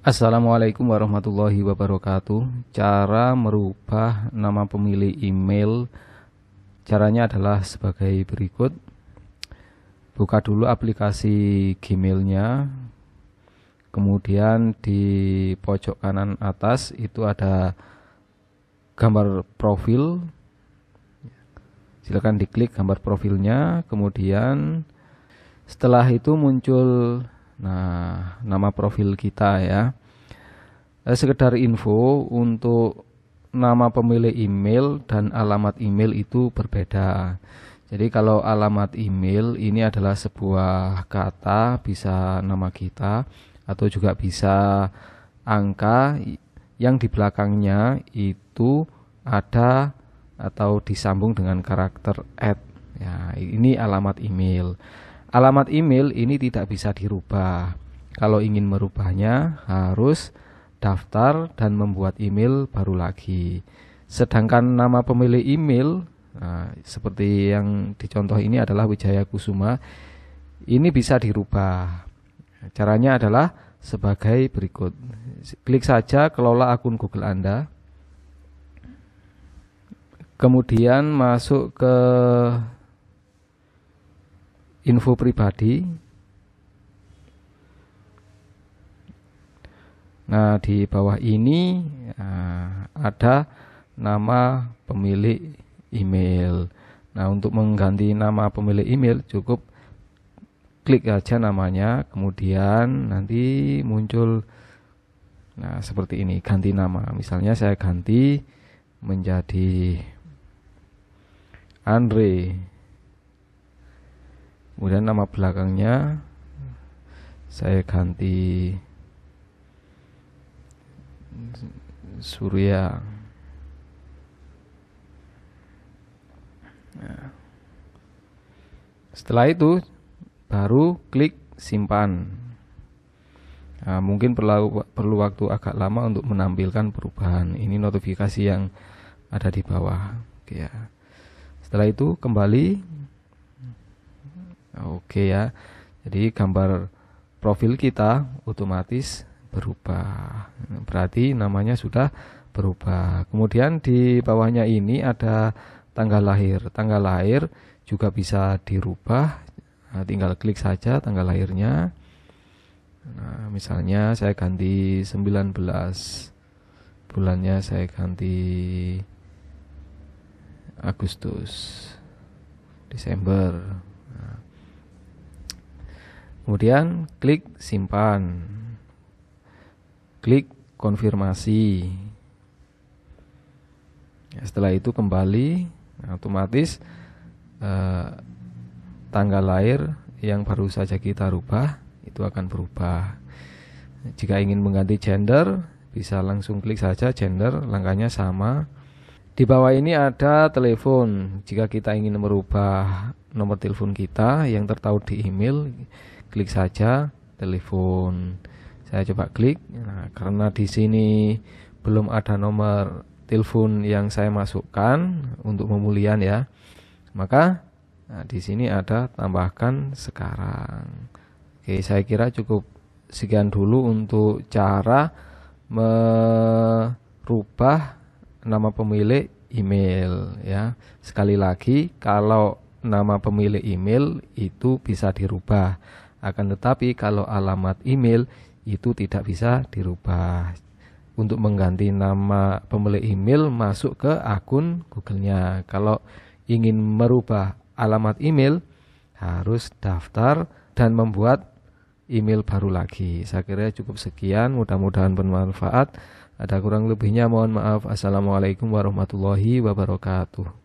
Assalamualaikum warahmatullahi wabarakatuh. Cara merubah nama pemilih email caranya adalah sebagai berikut. Buka dulu aplikasi Gmailnya. Kemudian di pojok kanan atas itu ada gambar profil. Silakan diklik gambar profilnya. Kemudian setelah itu muncul Nah, nama profil kita ya. Eh, sekedar info untuk nama pemilik email dan alamat email itu berbeda. Jadi kalau alamat email ini adalah sebuah kata bisa nama kita atau juga bisa angka yang di belakangnya itu ada atau disambung dengan karakter at. Ya, ini alamat email. Alamat email ini tidak bisa dirubah. Kalau ingin merubahnya harus daftar dan membuat email baru lagi. Sedangkan nama pemilik email nah, seperti yang dicontoh ini adalah Wijaya Kusuma ini bisa dirubah. Caranya adalah sebagai berikut. Klik saja kelola akun Google Anda. Kemudian masuk ke info pribadi nah di bawah ini uh, ada nama pemilik email nah untuk mengganti nama pemilik email cukup klik aja namanya kemudian nanti muncul nah seperti ini ganti nama misalnya saya ganti menjadi Andre kemudian nama belakangnya saya ganti Surya nah. setelah itu baru klik simpan nah, mungkin perlu perlu waktu agak lama untuk menampilkan perubahan ini notifikasi yang ada di bawah ya setelah itu kembali Oke ya. Jadi gambar profil kita otomatis berubah. Berarti namanya sudah berubah. Kemudian di bawahnya ini ada tanggal lahir. Tanggal lahir juga bisa dirubah. Nah, tinggal klik saja tanggal lahirnya. Nah, misalnya saya ganti 19 bulannya saya ganti Agustus Desember nah, Kemudian klik simpan. Klik konfirmasi. Ya, setelah itu kembali nah, otomatis eh, tanggal lahir yang baru saja kita rubah itu akan berubah. Jika ingin mengganti gender bisa langsung klik saja gender langkahnya sama. Di bawah ini ada telepon. Jika kita ingin merubah nomor telepon kita yang tertaut di email klik saja telepon saya coba klik nah karena di sini belum ada nomor telepon yang saya masukkan untuk pemulihan ya maka nah, di sini ada tambahkan sekarang oke saya kira cukup sekian dulu untuk cara merubah nama pemilik email ya sekali lagi kalau nama pemilik email itu bisa dirubah akan tetapi kalau alamat email itu tidak bisa dirubah. Untuk mengganti nama pemilik email masuk ke akun Google-nya. Kalau ingin merubah alamat email harus daftar dan membuat email baru lagi. Saya kira cukup sekian, mudah-mudahan bermanfaat. Ada kurang lebihnya mohon maaf. Assalamualaikum warahmatullahi wabarakatuh.